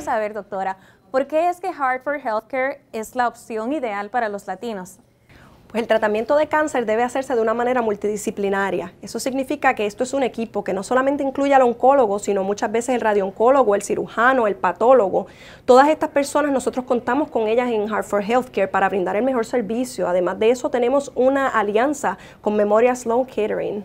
saber, doctora, ¿por qué es que Hartford Healthcare es la opción ideal para los latinos? Pues el tratamiento de cáncer debe hacerse de una manera multidisciplinaria. Eso significa que esto es un equipo que no solamente incluye al oncólogo, sino muchas veces el radioncólogo, el cirujano, el patólogo. Todas estas personas nosotros contamos con ellas en Hartford Healthcare para brindar el mejor servicio. Además de eso tenemos una alianza con Memorial Sloan Catering.